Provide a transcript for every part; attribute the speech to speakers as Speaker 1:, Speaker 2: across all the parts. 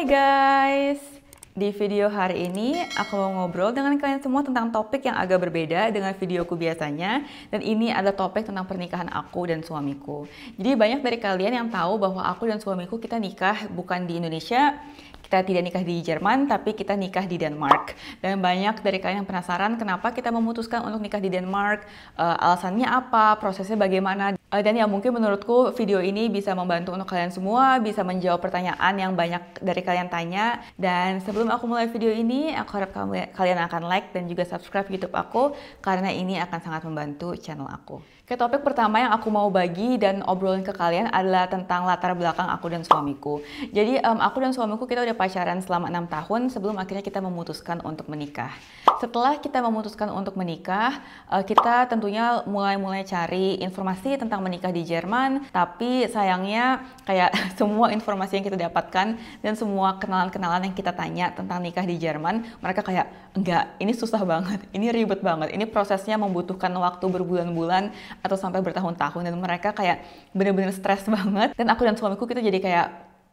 Speaker 1: Hai guys! Di video hari ini, aku mau ngobrol dengan kalian semua tentang topik yang agak berbeda dengan videoku biasanya. Dan ini adalah topik tentang pernikahan aku dan suamiku. Jadi banyak dari kalian yang tahu bahwa aku dan suamiku kita nikah bukan di Indonesia, kita tidak nikah di Jerman, tapi kita nikah di Denmark. Dan banyak dari kalian yang penasaran kenapa kita memutuskan untuk nikah di Denmark, eh, alasannya apa, prosesnya bagaimana dan eh, ya mungkin menurutku video ini bisa membantu untuk kalian semua, bisa menjawab pertanyaan yang banyak dari kalian tanya. Dan sebelum aku mulai video ini, aku harap kalian akan like dan juga subscribe YouTube aku, karena ini akan sangat membantu channel aku. Oke, topik pertama yang aku mau bagi dan obrolin ke kalian adalah tentang latar belakang aku dan suamiku. Jadi, um, aku dan suamiku kita udah pacaran selama enam tahun sebelum akhirnya kita memutuskan untuk menikah. Setelah kita memutuskan untuk menikah, uh, kita tentunya mulai-mulai cari informasi tentang menikah di Jerman, tapi sayangnya kayak semua informasi yang kita dapatkan dan semua kenalan-kenalan yang kita tanya tentang nikah di Jerman, mereka kayak, enggak, ini susah banget, ini ribet banget, ini prosesnya membutuhkan waktu berbulan-bulan, atau sampai bertahun-tahun dan mereka kayak bener-bener stres banget dan aku dan suamiku kita jadi kayak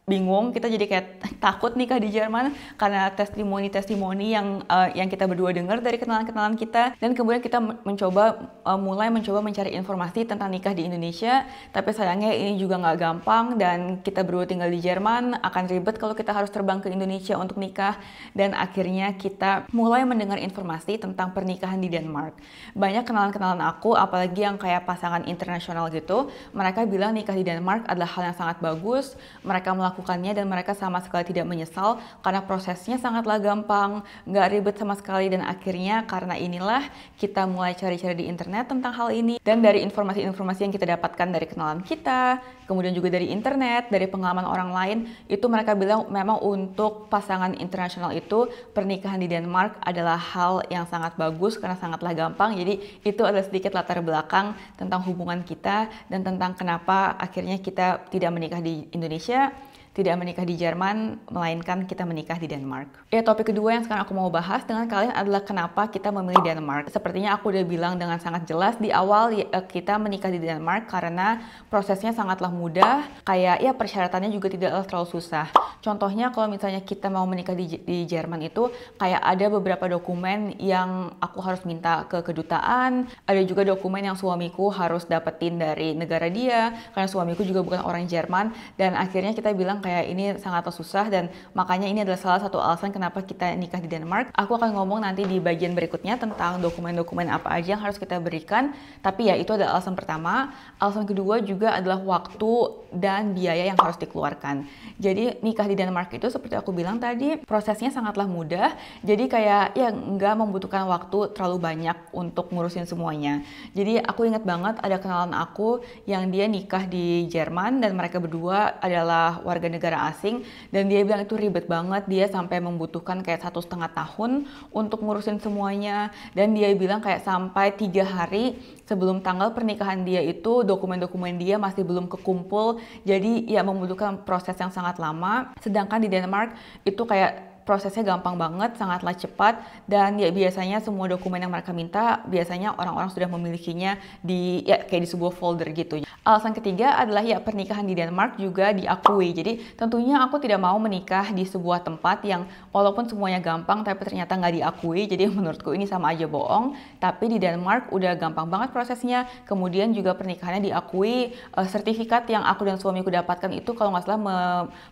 Speaker 1: bingung kita jadi kayak takut nikah di Jerman karena testimoni-testimoni yang uh, yang kita berdua dengar dari kenalan-kenalan kita dan kemudian kita mencoba uh, mulai mencoba mencari informasi tentang nikah di Indonesia tapi sayangnya ini juga nggak gampang dan kita berdua tinggal di Jerman akan ribet kalau kita harus terbang ke Indonesia untuk nikah dan akhirnya kita mulai mendengar informasi tentang pernikahan di Denmark banyak kenalan-kenalan aku apalagi yang kayak pasangan internasional gitu mereka bilang nikah di Denmark adalah hal yang sangat bagus mereka melakukan melakukannya dan mereka sama sekali tidak menyesal karena prosesnya sangatlah gampang, nggak ribet sama sekali dan akhirnya karena inilah kita mulai cari-cari di internet tentang hal ini dan dari informasi-informasi yang kita dapatkan dari kenalan kita, kemudian juga dari internet, dari pengalaman orang lain, itu mereka bilang memang untuk pasangan internasional itu pernikahan di Denmark adalah hal yang sangat bagus karena sangatlah gampang. Jadi itu adalah sedikit latar belakang tentang hubungan kita dan tentang kenapa akhirnya kita tidak menikah di Indonesia tidak menikah di Jerman, melainkan kita menikah di Denmark. Ya, topik kedua yang sekarang aku mau bahas dengan kalian adalah kenapa kita memilih Denmark. Sepertinya aku udah bilang dengan sangat jelas di awal ya, eh, kita menikah di Denmark karena prosesnya sangatlah mudah, kayak ya persyaratannya juga tidak terlalu susah. Contohnya kalau misalnya kita mau menikah di, di Jerman itu kayak ada beberapa dokumen yang aku harus minta ke kedutaan, ada juga dokumen yang suamiku harus dapetin dari negara dia karena suamiku juga bukan orang Jerman dan akhirnya kita bilang kayak ini sangat susah dan makanya ini adalah salah satu alasan kenapa kita nikah di Denmark. Aku akan ngomong nanti di bagian berikutnya tentang dokumen-dokumen apa aja yang harus kita berikan. Tapi ya itu adalah alasan pertama. Alasan kedua juga adalah waktu dan biaya yang harus dikeluarkan. Jadi nikah di Denmark itu seperti aku bilang tadi prosesnya sangatlah mudah. Jadi kayak ya nggak membutuhkan waktu terlalu banyak untuk ngurusin semuanya. Jadi aku ingat banget ada kenalan aku yang dia nikah di Jerman dan mereka berdua adalah warga negara asing dan dia bilang itu ribet banget dia sampai membutuhkan kayak satu setengah tahun untuk ngurusin semuanya dan dia bilang kayak sampai tiga hari sebelum tanggal pernikahan dia itu dokumen-dokumen dia masih belum kekumpul jadi ya membutuhkan proses yang sangat lama sedangkan di Denmark itu kayak prosesnya gampang banget, sangatlah cepat dan ya biasanya semua dokumen yang mereka minta biasanya orang-orang sudah memilikinya di ya kayak di sebuah folder gitu. Alasan ketiga adalah ya pernikahan di Denmark juga diakui. Jadi tentunya aku tidak mau menikah di sebuah tempat yang walaupun semuanya gampang tapi ternyata nggak diakui. Jadi menurutku ini sama aja bohong. Tapi di Denmark udah gampang banget prosesnya. Kemudian juga pernikahannya diakui. Eh, sertifikat yang aku dan suamiku dapatkan itu kalau nggak salah me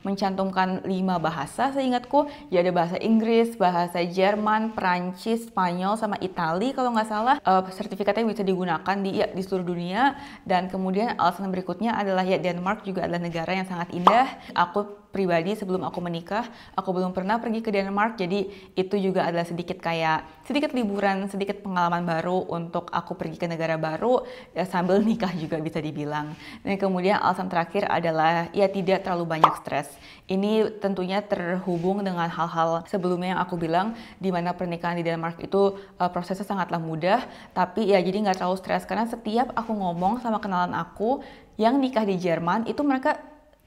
Speaker 1: mencantumkan lima bahasa seingatku. Ya ada bahasa Inggris, bahasa Jerman, Perancis, Spanyol, sama Itali kalau nggak salah uh, sertifikatnya bisa digunakan di ya, di seluruh dunia dan kemudian alasan berikutnya adalah ya Denmark juga adalah negara yang sangat indah. Aku pribadi sebelum aku menikah, aku belum pernah pergi ke Denmark, jadi itu juga adalah sedikit kayak sedikit liburan, sedikit pengalaman baru untuk aku pergi ke negara baru ya, sambil nikah juga bisa dibilang. Dan kemudian alasan terakhir adalah ya tidak terlalu banyak stres. Ini tentunya terhubung dengan hal-hal sebelumnya yang aku bilang, di mana pernikahan di Denmark itu uh, prosesnya sangatlah mudah, tapi ya jadi nggak terlalu stres karena setiap aku ngomong sama kenalan aku yang nikah di Jerman itu mereka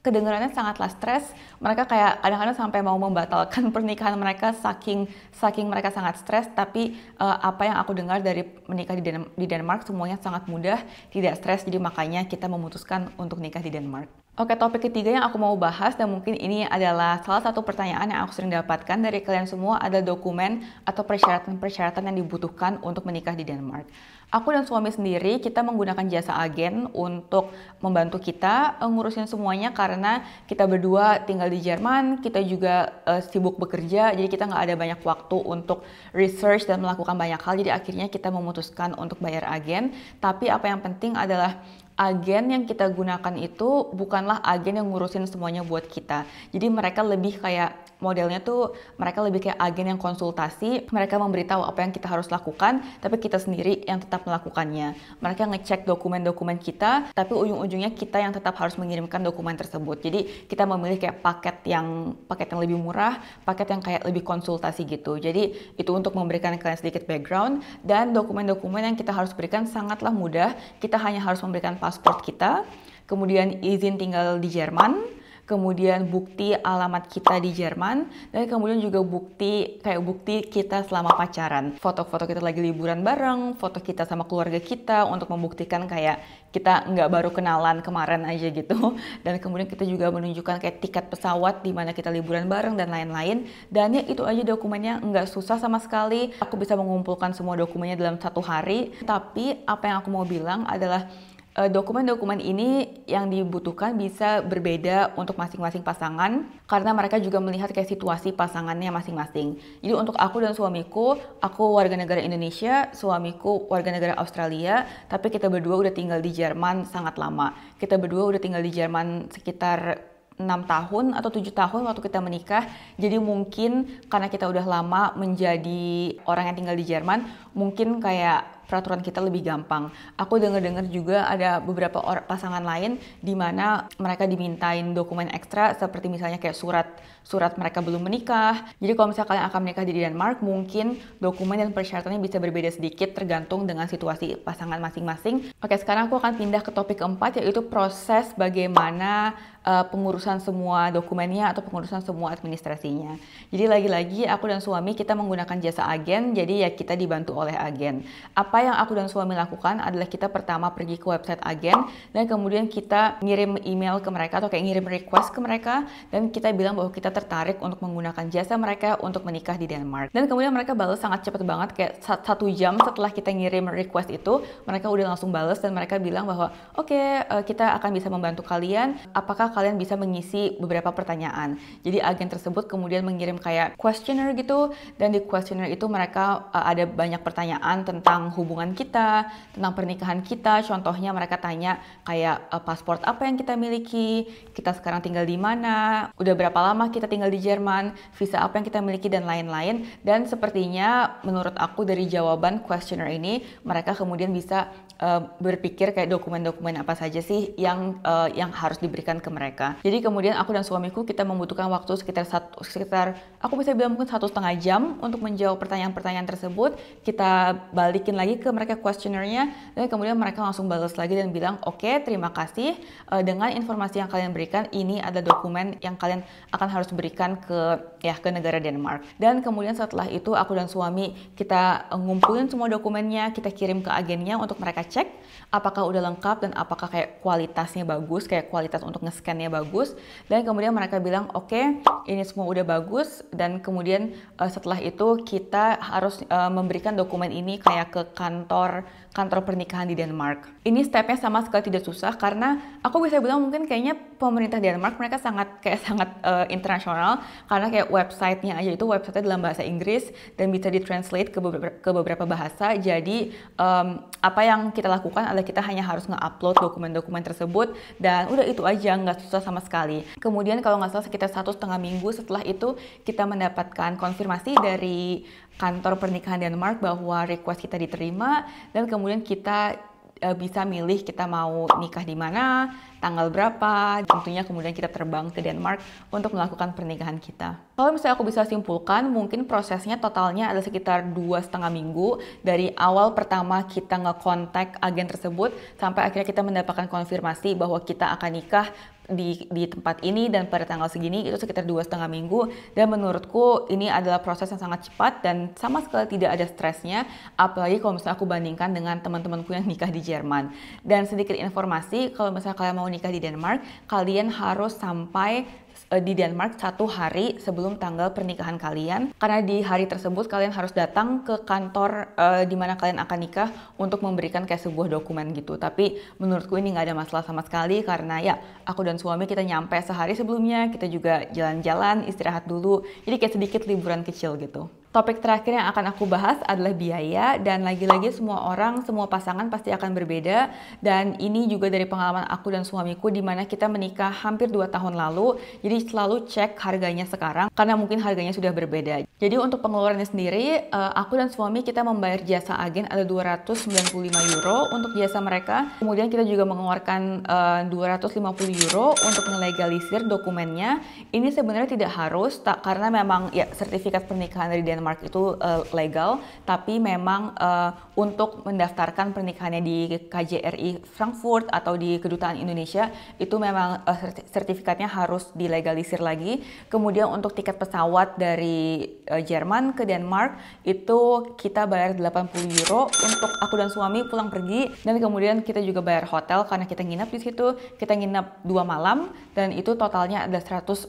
Speaker 1: kedengarannya sangatlah stres. Mereka kayak kadang-kadang sampai mau membatalkan pernikahan mereka saking saking mereka sangat stres. Tapi uh, apa yang aku dengar dari menikah di, Den di Denmark semuanya sangat mudah, tidak stres. Jadi makanya kita memutuskan untuk nikah di Denmark. Oke, topik ketiga yang aku mau bahas dan mungkin ini adalah salah satu pertanyaan yang aku sering dapatkan dari kalian semua ada dokumen atau persyaratan-persyaratan yang dibutuhkan untuk menikah di Denmark. Aku dan suami sendiri kita menggunakan jasa agen untuk membantu kita eh, ngurusin semuanya karena kita berdua tinggal di Jerman, kita juga uh, sibuk bekerja, jadi kita nggak ada banyak waktu untuk research dan melakukan banyak hal. Jadi akhirnya kita memutuskan untuk bayar agen. Tapi apa yang penting adalah agen yang kita gunakan itu bukanlah agen yang ngurusin semuanya buat kita. Jadi mereka lebih kayak modelnya tuh mereka lebih kayak agen yang konsultasi, mereka memberitahu apa yang kita harus lakukan, tapi kita sendiri yang tetap melakukannya. Mereka ngecek dokumen-dokumen kita, tapi ujung-ujungnya kita yang tetap harus mengirimkan dokumen tersebut. Jadi kita memilih kayak paket yang paket yang lebih murah, paket yang kayak lebih konsultasi gitu. Jadi itu untuk memberikan kalian sedikit background dan dokumen-dokumen yang kita harus berikan sangatlah mudah. Kita hanya harus memberikan paspor kita, kemudian izin tinggal di Jerman, kemudian bukti alamat kita di Jerman, dan kemudian juga bukti kayak bukti kita selama pacaran. Foto-foto kita lagi liburan bareng, foto kita sama keluarga kita untuk membuktikan kayak kita nggak baru kenalan kemarin aja gitu. Dan kemudian kita juga menunjukkan kayak tiket pesawat di mana kita liburan bareng dan lain-lain. Dan ya itu aja dokumennya nggak susah sama sekali. Aku bisa mengumpulkan semua dokumennya dalam satu hari. Tapi apa yang aku mau bilang adalah Eh, dokumen-dokumen ini yang dibutuhkan bisa berbeda untuk masing-masing pasangan karena mereka juga melihat kayak situasi pasangannya masing-masing. Jadi untuk aku dan suamiku, aku warga negara Indonesia, suamiku warga negara Australia, tapi kita berdua udah tinggal di Jerman sangat lama. Kita berdua udah tinggal di Jerman sekitar 6 tahun atau tujuh tahun waktu kita menikah. Jadi mungkin karena kita udah lama menjadi orang yang tinggal di Jerman, mungkin kayak peraturan kita lebih gampang. Aku dengar-dengar juga ada beberapa orang pasangan lain di mana mereka dimintain dokumen ekstra seperti misalnya kayak surat surat mereka belum menikah. Jadi kalau misalnya kalian akan menikah di Denmark, mungkin dokumen dan persyaratannya bisa berbeda sedikit tergantung dengan situasi pasangan masing-masing. Oke, sekarang aku akan pindah ke topik keempat yaitu proses bagaimana uh, pengurusan semua dokumennya atau pengurusan semua administrasinya. Jadi lagi-lagi aku dan suami kita menggunakan jasa agen, jadi ya kita dibantu oleh agen. Apa yang aku dan suami lakukan adalah kita pertama pergi ke website agen dan kemudian kita ngirim email ke mereka atau kayak ngirim request ke mereka dan kita bilang bahwa kita tertarik untuk menggunakan jasa mereka untuk menikah di Denmark. Dan kemudian mereka balas sangat cepat banget kayak satu jam setelah kita ngirim request itu mereka udah langsung balas dan mereka bilang bahwa oke okay, eh, kita akan bisa membantu kalian. Apakah kalian bisa mengisi beberapa pertanyaan. Jadi agen tersebut kemudian mengirim kayak questionnaire gitu dan di questionnaire itu mereka uh, ada banyak pertanyaan tentang hubungan kita, tentang pernikahan kita. Contohnya mereka tanya kayak uh, eh, paspor apa yang kita miliki, kita sekarang tinggal di mana, udah berapa lama kita tinggal di Jerman, visa apa yang kita miliki dan lain-lain. Dan sepertinya menurut aku dari jawaban questionnaire ini mereka kemudian bisa Eh, berpikir kayak dokumen-dokumen apa saja sih yang uh, yang harus diberikan ke mereka. Jadi kemudian aku dan suamiku kita membutuhkan waktu sekitar satu sekitar aku bisa bilang mungkin satu setengah jam untuk menjawab pertanyaan-pertanyaan tersebut. Kita balikin lagi ke mereka questionernya dan kemudian mereka langsung balas lagi dan bilang oke okay, terima kasih uh, dengan informasi yang kalian berikan ini ada dokumen yang kalian akan harus berikan ke ya ke negara Denmark. Dan kemudian setelah itu aku dan suami kita ngumpulin semua dokumennya kita kirim ke agennya untuk mereka cek apakah udah lengkap dan apakah kayak kualitasnya bagus, kayak kualitas untuk nge-scannya bagus. Dan kemudian mereka bilang, oke okay, ini semua udah bagus dan kemudian uh, setelah itu kita harus uh, memberikan dokumen ini kayak ke kantor kantor pernikahan di Denmark. Ini stepnya sama sekali tidak susah karena aku bisa bilang mungkin kayaknya pemerintah Denmark mereka sangat kayak sangat uh, internasional karena kayak websitenya aja itu websitenya dalam bahasa Inggris dan bisa ditranslate ke beberapa, ke beberapa bahasa. Jadi um, apa yang kita lakukan adalah kita hanya harus nge-upload dokumen-dokumen tersebut dan udah itu aja nggak susah sama sekali. Kemudian kalau nggak salah sekitar satu setengah minggu setelah itu kita mendapatkan konfirmasi dari kantor pernikahan Denmark bahwa request kita diterima dan kemudian kita uh, bisa milih kita mau nikah di mana, tanggal berapa, tentunya kemudian kita terbang ke Denmark untuk melakukan pernikahan kita. Kalau misalnya aku bisa simpulkan, mungkin prosesnya totalnya ada sekitar dua setengah minggu dari awal pertama kita ngekontak agen tersebut sampai akhirnya kita mendapatkan konfirmasi bahwa kita akan nikah di, di tempat ini dan pada tanggal segini itu sekitar dua setengah minggu dan menurutku ini adalah proses yang sangat cepat dan sama sekali tidak ada stresnya apalagi kalau misalnya aku bandingkan dengan teman-temanku yang nikah di Jerman dan sedikit informasi kalau misalnya kalian mau nikah di Denmark kalian harus sampai Eh, di Denmark satu hari sebelum tanggal pernikahan kalian karena di hari tersebut kalian harus datang ke kantor uh, di mana kalian akan nikah untuk memberikan kayak sebuah dokumen gitu tapi menurutku ini nggak ada masalah sama sekali karena ya aku dan suami kita nyampe sehari sebelumnya kita juga jalan-jalan istirahat dulu jadi kayak sedikit liburan kecil gitu Topik terakhir yang akan aku bahas adalah biaya dan lagi-lagi semua orang, semua pasangan pasti akan berbeda dan ini juga dari pengalaman aku dan suamiku di mana kita menikah hampir 2 tahun lalu. Jadi selalu cek harganya sekarang karena mungkin harganya sudah berbeda. Jadi untuk pengeluarannya sendiri, eh, aku dan suami kita membayar jasa agen ada 295 euro untuk jasa mereka. Kemudian kita juga mengeluarkan 250 eh, euro untuk melegalisir dokumennya. Ini sebenarnya tidak harus tak karena memang ya sertifikat pernikahan dari Denmark itu uh, legal, tapi memang uh, untuk mendaftarkan pernikahannya di KJRI Frankfurt atau di kedutaan Indonesia itu memang uh, sertifikatnya harus dilegalisir lagi. Kemudian untuk tiket pesawat dari uh, Jerman ke Denmark itu kita bayar 80 euro untuk aku dan suami pulang pergi dan kemudian kita juga bayar hotel karena kita nginap di situ. Kita nginap dua malam dan itu totalnya ada 140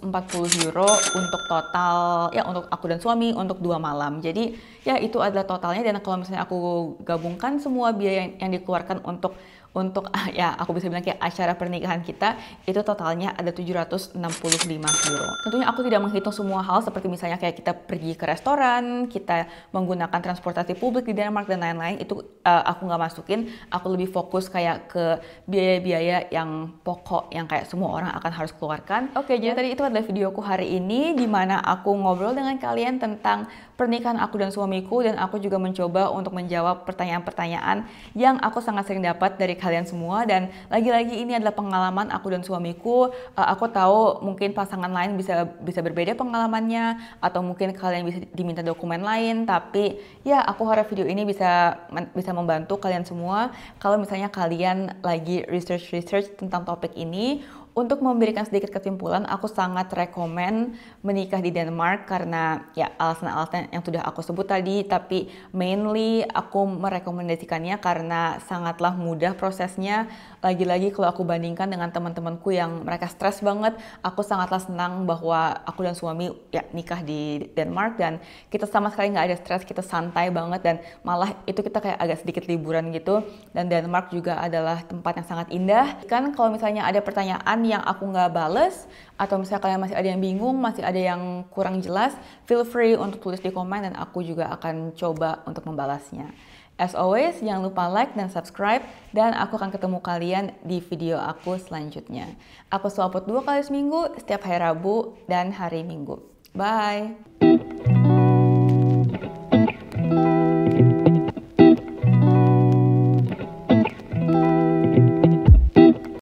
Speaker 1: euro untuk total ya untuk aku dan suami untuk dua malam. Jadi ya itu adalah totalnya dan kalau misalnya aku gabungkan semua biaya yang, yang dikeluarkan untuk untuk ah, ya aku bisa bilang kayak acara pernikahan kita itu totalnya ada 765 euro. Tentunya aku tidak menghitung semua hal seperti misalnya kayak kita pergi ke restoran, kita menggunakan transportasi publik di Denmark dan lain-lain itu uh, aku nggak masukin. Aku lebih fokus kayak ke biaya-biaya yang pokok yang kayak semua orang akan harus keluarkan. Oke, jadi nah, tadi itu adalah videoku hari ini di mana aku ngobrol dengan kalian tentang pernikahan aku dan suamiku dan aku juga mencoba untuk menjawab pertanyaan-pertanyaan yang aku sangat sering dapat dari kalian semua dan lagi-lagi ini adalah pengalaman aku dan suamiku. Uh, aku tahu mungkin pasangan lain bisa bisa berbeda pengalamannya atau mungkin kalian bisa diminta dokumen lain tapi ya aku harap video ini bisa bisa membantu kalian semua kalau misalnya kalian lagi research-research tentang topik ini untuk memberikan sedikit kesimpulan, aku sangat rekomen menikah di Denmark karena ya alasan-alasan yang sudah aku sebut tadi, tapi mainly aku merekomendasikannya karena sangatlah mudah prosesnya. Lagi-lagi kalau aku bandingkan dengan teman-temanku yang mereka stres banget, aku sangatlah senang bahwa aku dan suami ya nikah di Denmark dan kita sama sekali nggak ada stres, kita santai banget dan malah itu kita kayak agak sedikit liburan gitu. Dan Denmark juga adalah tempat yang sangat indah. Kan kalau misalnya ada pertanyaan yang aku nggak bales atau misalnya kalian masih ada yang bingung, masih ada yang kurang jelas, feel free untuk tulis di komen dan aku juga akan coba untuk membalasnya. As always, jangan lupa like dan subscribe dan aku akan ketemu kalian di video aku selanjutnya. Aku selalu upload dua kali seminggu, setiap hari Rabu dan hari Minggu. Bye!